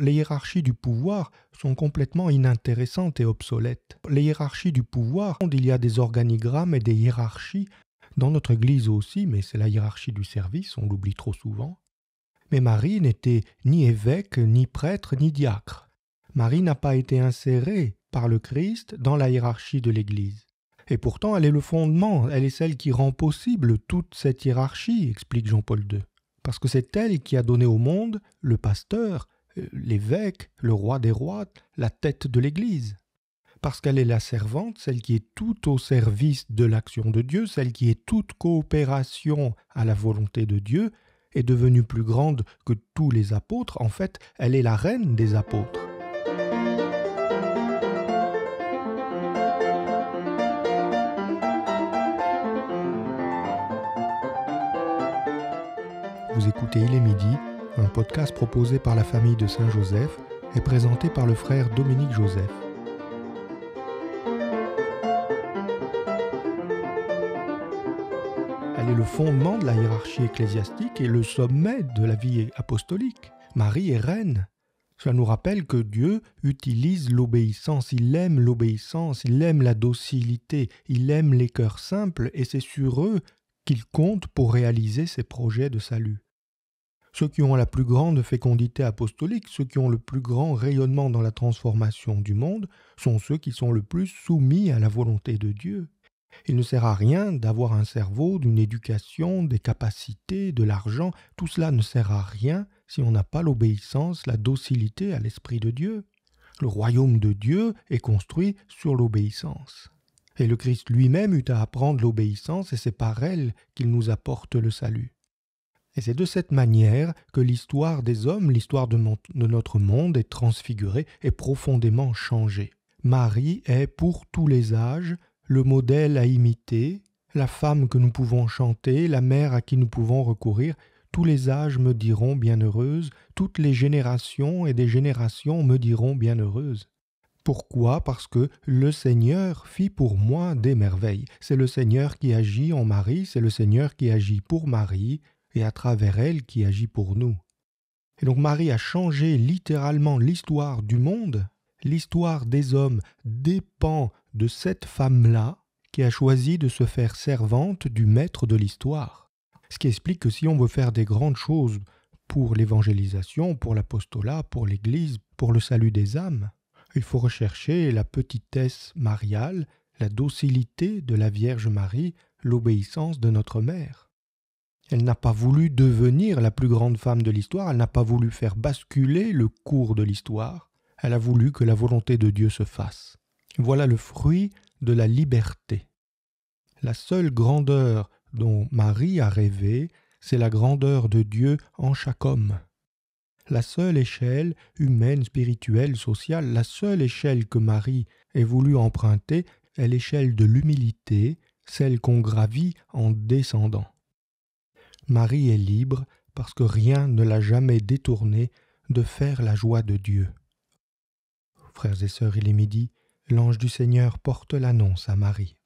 les hiérarchies du pouvoir sont complètement inintéressantes et obsolètes. Les hiérarchies du pouvoir, il y a des organigrammes et des hiérarchies, dans notre Église aussi, mais c'est la hiérarchie du service, on l'oublie trop souvent. Mais Marie n'était ni évêque, ni prêtre, ni diacre. Marie n'a pas été insérée par le Christ dans la hiérarchie de l'Église. Et pourtant, elle est le fondement, elle est celle qui rend possible toute cette hiérarchie, explique Jean-Paul II. Parce que c'est elle qui a donné au monde le pasteur, l'évêque, le roi des rois, la tête de l'Église. Parce qu'elle est la servante, celle qui est tout au service de l'action de Dieu, celle qui est toute coopération à la volonté de Dieu, est devenue plus grande que tous les apôtres. En fait, elle est la reine des apôtres. Vous écoutez Il est midi un podcast proposé par la famille de Saint-Joseph et présenté par le frère Dominique Joseph. Elle est le fondement de la hiérarchie ecclésiastique et le sommet de la vie apostolique. Marie est reine. Cela nous rappelle que Dieu utilise l'obéissance, il aime l'obéissance, il aime la docilité, il aime les cœurs simples et c'est sur eux qu'il compte pour réaliser ses projets de salut ceux qui ont la plus grande fécondité apostolique, ceux qui ont le plus grand rayonnement dans la transformation du monde, sont ceux qui sont le plus soumis à la volonté de Dieu. Il ne sert à rien d'avoir un cerveau, d'une éducation, des capacités, de l'argent, tout cela ne sert à rien si on n'a pas l'obéissance, la docilité à l'Esprit de Dieu. Le royaume de Dieu est construit sur l'obéissance. Et le Christ lui-même eut à apprendre l'obéissance et c'est par elle qu'il nous apporte le salut. Et c'est de cette manière que l'histoire des hommes, l'histoire de, notre monde est transfigurée et profondément changée. Marie est, pour tous les âges, le modèle à imiter, la femme que nous pouvons chanter, la mère à qui nous pouvons recourir. Tous les âges me diront bienheureuse, toutes les générations et des générations me diront bienheureuse. Pourquoi Parce que le Seigneur fit pour moi des merveilles. C'est le Seigneur qui agit en Marie, c'est le Seigneur qui agit pour Marie, et à travers elle qui agit pour nous. Et donc Marie a changé littéralement l'histoire du monde, l'histoire des hommes dépend de cette femme-là qui a choisi de se faire servante du maître de l'histoire. Ce qui explique que si on veut faire des grandes choses pour l'évangélisation, pour l'apostolat, pour l'Église, pour le salut des âmes, il faut rechercher la petitesse mariale, la docilité de la Vierge Marie, l'obéissance de notre Mère. Elle n'a pas voulu devenir la plus grande femme de l'histoire, elle n'a pas voulu faire basculer le cours de l'histoire, elle a voulu que la volonté de Dieu se fasse. Voilà le fruit de la liberté. La seule grandeur dont Marie a rêvé, c'est la grandeur de Dieu en chaque homme. La seule échelle humaine, spirituelle, sociale, la seule échelle que Marie ait voulu emprunter est l'échelle de l'humilité, celle qu'on gravit en descendant. Marie est libre parce que rien ne l'a jamais détournée de faire la joie de Dieu. Frères et sœurs, il est midi, l'ange du Seigneur porte l'annonce à Marie.